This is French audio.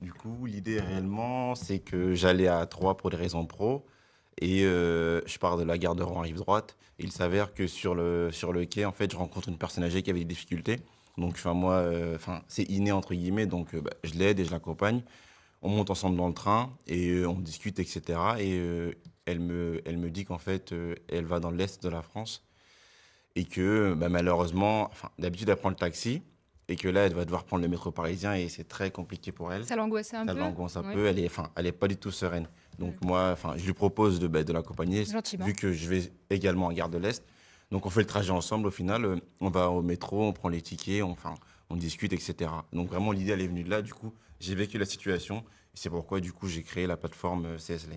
Du coup, l'idée réellement, c'est que j'allais à Troyes pour des raisons pro. Et euh, je pars de la gare de Rouen, rive droite. il s'avère que sur le, sur le quai, en fait, je rencontre une personne âgée qui avait des difficultés. Donc, enfin, moi, euh, enfin, c'est inné, entre guillemets. Donc, euh, bah, je l'aide et je l'accompagne. On monte ensemble dans le train et on discute, etc. Et elle, me, elle me dit qu'en fait, elle va dans l'est de la France. Et que, bah, malheureusement, d'habitude, elle prend le taxi et que là, elle va devoir prendre le métro parisien et c'est très compliqué pour elle. Ça l'angoisse un peu. Ça l'angoisse un peu. Elle est, enfin, elle est pas du tout sereine. Donc moi, enfin, je lui propose de, bah, de l'accompagner, vu que je vais également en gare de l'Est. Donc on fait le trajet ensemble. Au final, euh, on va au métro, on prend les tickets, enfin, on, discute, etc. Donc vraiment, l'idée elle est venue de là. Du coup, j'ai vécu la situation. C'est pourquoi du coup, j'ai créé la plateforme euh, CS